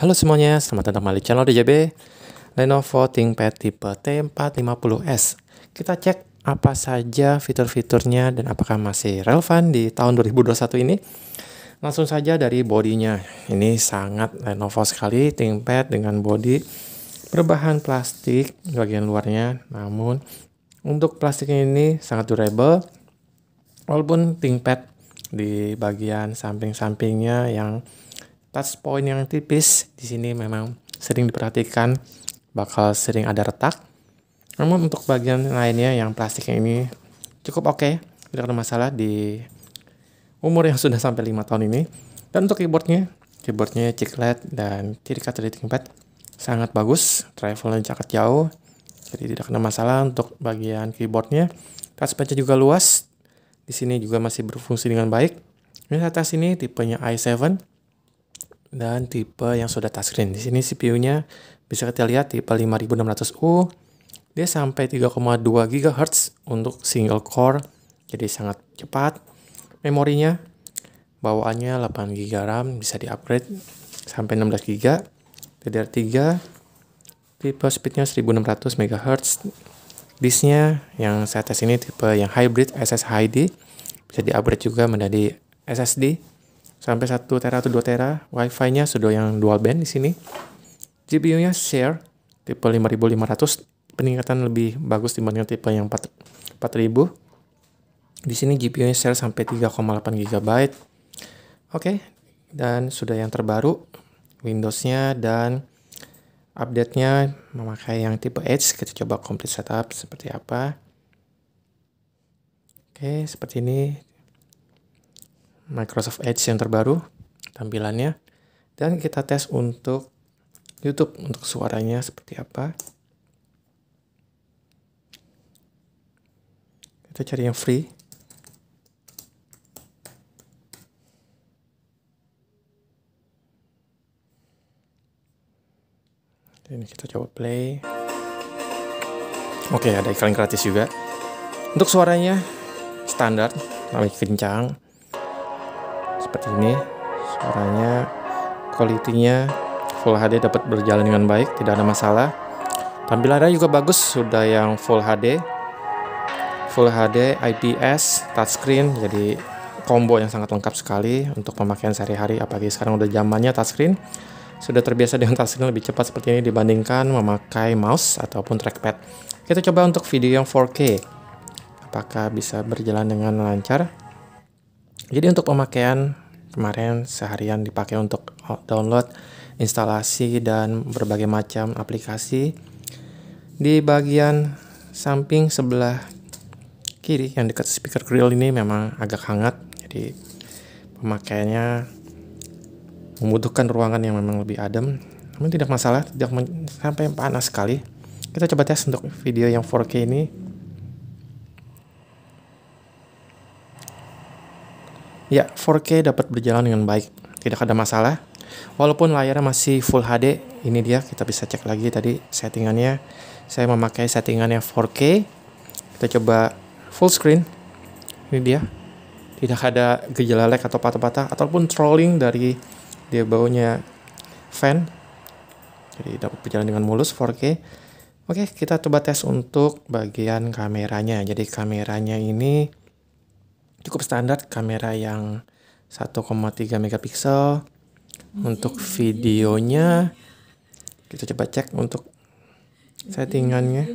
Halo semuanya, selamat datang kembali di channel DJB Lenovo ThinkPad tipe T450S Kita cek apa saja fitur-fiturnya dan apakah masih relevan di tahun 2021 ini Langsung saja dari bodinya Ini sangat Lenovo sekali ThinkPad dengan body berbahan plastik bagian luarnya Namun untuk plastiknya ini sangat durable Walaupun ThinkPad di bagian samping-sampingnya yang touch point yang tipis di sini memang sering diperhatikan bakal sering ada retak. Namun untuk bagian lainnya yang plastik yang ini cukup oke, okay, tidak ada masalah di umur yang sudah sampai lima tahun ini. Dan untuk keyboardnya, keyboardnya ciklet dan ciri kata dari sangat bagus, travelnya jarak jauh, jadi tidak ada masalah untuk bagian keyboardnya. Touchpadnya juga luas, di sini juga masih berfungsi dengan baik. Ini atas ini tipenya i7, dan tipe yang sudah touchscreen. Di sini CPU-nya bisa kita lihat tipe 5600U, dia sampai 3,2 GHz untuk single core, jadi sangat cepat. Memorinya bawaannya 8 GB RAM, bisa diupgrade sampai 16 GB. DDR3 tipe speednya 1600 MHz. Disknya yang saya tes ini tipe yang hybrid SSID, bisa diupgrade juga menjadi SSD sampai 1 tera atau 2 tera. wifi nya sudah yang dual band di sini. GPU-nya share tipe 5500 peningkatan lebih bagus dibanding tipe yang 4, 4000. Di sini GPU-nya share sampai 3,8 GB. Oke, dan sudah yang terbaru Windows-nya dan update-nya memakai yang tipe Edge. Kita coba complete setup seperti apa. Oke, seperti ini Microsoft Edge yang terbaru tampilannya dan kita tes untuk YouTube untuk suaranya seperti apa. Kita cari yang free. Ini kita coba play. Oke, ada iklan gratis juga. Untuk suaranya standar, lebih kencang seperti ini suaranya kualitinya Full HD dapat berjalan dengan baik tidak ada masalah tampilannya juga bagus sudah yang Full HD Full HD IPS touchscreen jadi combo yang sangat lengkap sekali untuk pemakaian sehari-hari apalagi sekarang udah zamannya touchscreen sudah terbiasa dengan touchscreen lebih cepat seperti ini dibandingkan memakai mouse ataupun trackpad kita coba untuk video yang 4K apakah bisa berjalan dengan lancar jadi untuk pemakaian kemarin seharian dipakai untuk oh, download instalasi dan berbagai macam aplikasi. Di bagian samping sebelah kiri yang dekat speaker grill ini memang agak hangat. Jadi pemakaiannya membutuhkan ruangan yang memang lebih adem. Namun tidak masalah, tidak sampai panas sekali. Kita coba tes untuk video yang 4K ini. Ya, 4K dapat berjalan dengan baik, tidak ada masalah. Walaupun layarnya masih Full HD, ini dia kita bisa cek lagi tadi settingannya. Saya memakai settingannya 4K. Kita coba full screen. Ini dia. Tidak ada gejala lag atau patah-patah ataupun trolling dari dia baunya fan. Jadi dapat berjalan dengan mulus 4K. Oke, kita coba tes untuk bagian kameranya. Jadi kameranya ini cukup standar kamera yang 1,3 megapiksel untuk videonya kita coba cek untuk settingannya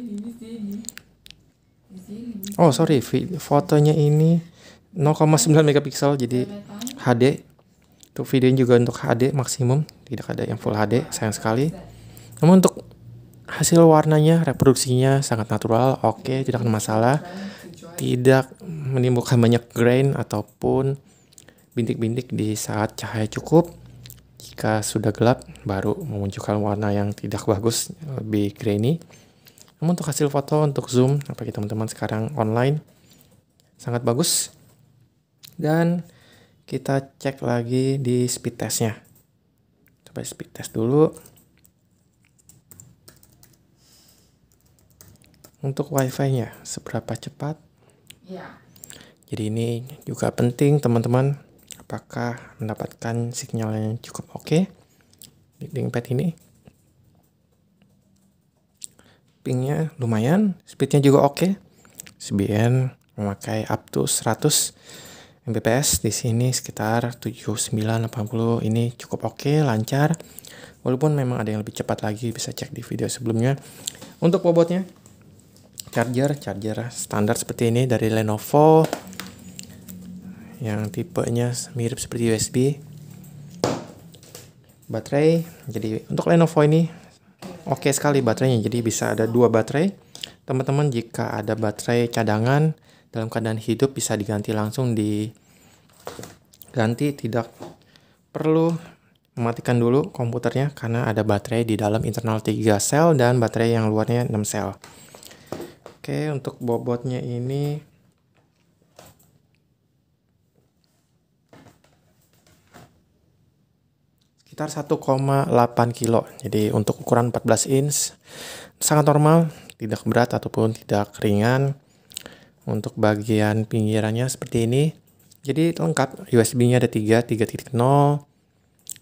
oh sorry fotonya ini 0,9 megapiksel jadi HD untuk videonya juga untuk HD maksimum tidak ada yang full HD sayang sekali namun untuk hasil warnanya reproduksinya sangat natural oke okay, tidak ada masalah tidak menimbulkan banyak grain ataupun bintik-bintik di saat cahaya cukup. Jika sudah gelap, baru memunculkan warna yang tidak bagus, lebih grainy. Namun untuk hasil foto, untuk zoom, apalagi teman-teman sekarang online, sangat bagus. Dan kita cek lagi di speed testnya. Coba speed test dulu. Untuk wifi-nya, seberapa cepat Ya. Jadi ini juga penting teman-teman. Apakah mendapatkan sinyal yang cukup oke okay? di pad ini? Pingnya lumayan, speednya juga oke. Okay. Sebien memakai up to 100 Mbps di sini sekitar 7980 ini cukup oke okay, lancar walaupun memang ada yang lebih cepat lagi bisa cek di video sebelumnya untuk bobotnya charger charger standar seperti ini dari Lenovo yang tipenya mirip seperti USB baterai jadi untuk Lenovo ini oke okay sekali baterainya jadi bisa ada dua baterai teman-teman jika ada baterai cadangan dalam keadaan hidup bisa diganti langsung di ganti tidak perlu mematikan dulu komputernya karena ada baterai di dalam internal 3 sel dan baterai yang luarnya 6 sel. Oke, untuk bobotnya ini sekitar 1,8 kilo. Jadi untuk ukuran 14 inch sangat normal, tidak berat ataupun tidak ringan. Untuk bagian pinggirannya seperti ini. Jadi lengkap, USB-nya ada 3, 3.0.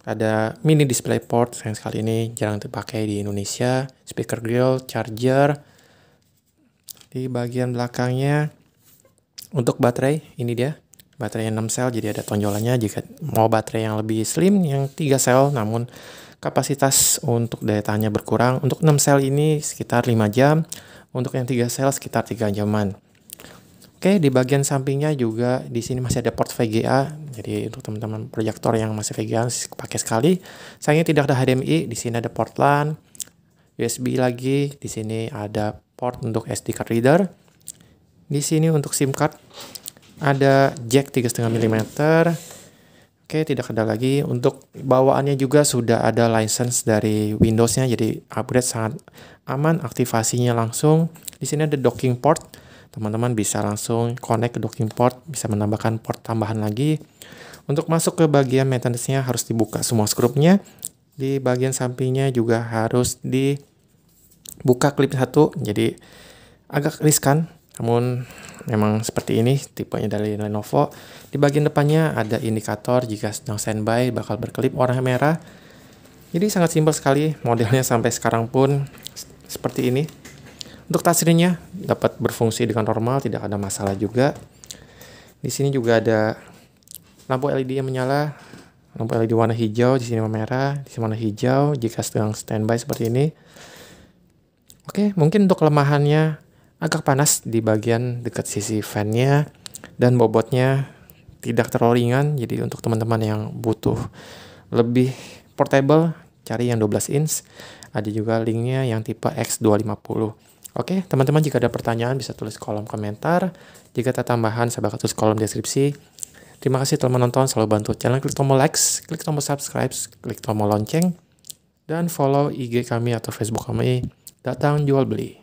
Ada mini display port yang sekali ini jarang dipakai di Indonesia, speaker grill, charger, di bagian belakangnya untuk baterai ini dia baterai 6 sel jadi ada tonjolannya jika mau baterai yang lebih slim yang 3 sel namun kapasitas untuk daya tahannya berkurang untuk 6 sel ini sekitar 5 jam untuk yang 3 sel sekitar 3 jaman Oke, di bagian sampingnya juga di sini masih ada port VGA. Jadi untuk teman-teman proyektor yang masih VGA pakai sekali. Sayangnya tidak ada HDMI, di sini ada port LAN, USB lagi, di sini ada port untuk SD card reader. Di sini untuk SIM card ada jack 3,5 mm. Oke, tidak ada lagi. Untuk bawaannya juga sudah ada license dari Windows-nya jadi upgrade sangat aman, aktivasinya langsung. Di sini ada docking port. Teman-teman bisa langsung connect ke docking port, bisa menambahkan port tambahan lagi. Untuk masuk ke bagian maintenance-nya harus dibuka semua skrupnya Di bagian sampingnya juga harus di buka klip satu jadi agak riskan namun memang seperti ini tipenya dari Lenovo di bagian depannya ada indikator jika sedang standby bakal berkelip warna merah jadi sangat simpel sekali modelnya sampai sekarang pun seperti ini untuk tasrinya dapat berfungsi dengan normal tidak ada masalah juga di sini juga ada lampu LED yang menyala lampu LED warna hijau di sini warna merah di sini warna hijau jika sedang standby seperti ini Oke, mungkin untuk kelemahannya agak panas di bagian dekat sisi fannya dan bobotnya tidak terlalu ringan. Jadi untuk teman-teman yang butuh lebih portable, cari yang 12 inch. Ada juga linknya yang tipe X250. Oke, teman-teman jika ada pertanyaan bisa tulis kolom komentar. Jika ada tambahan, saya bakal tulis kolom deskripsi. Terima kasih telah menonton, selalu bantu channel. Klik tombol like, klik tombol subscribe, klik tombol lonceng, dan follow IG kami atau Facebook kami datang jual beli.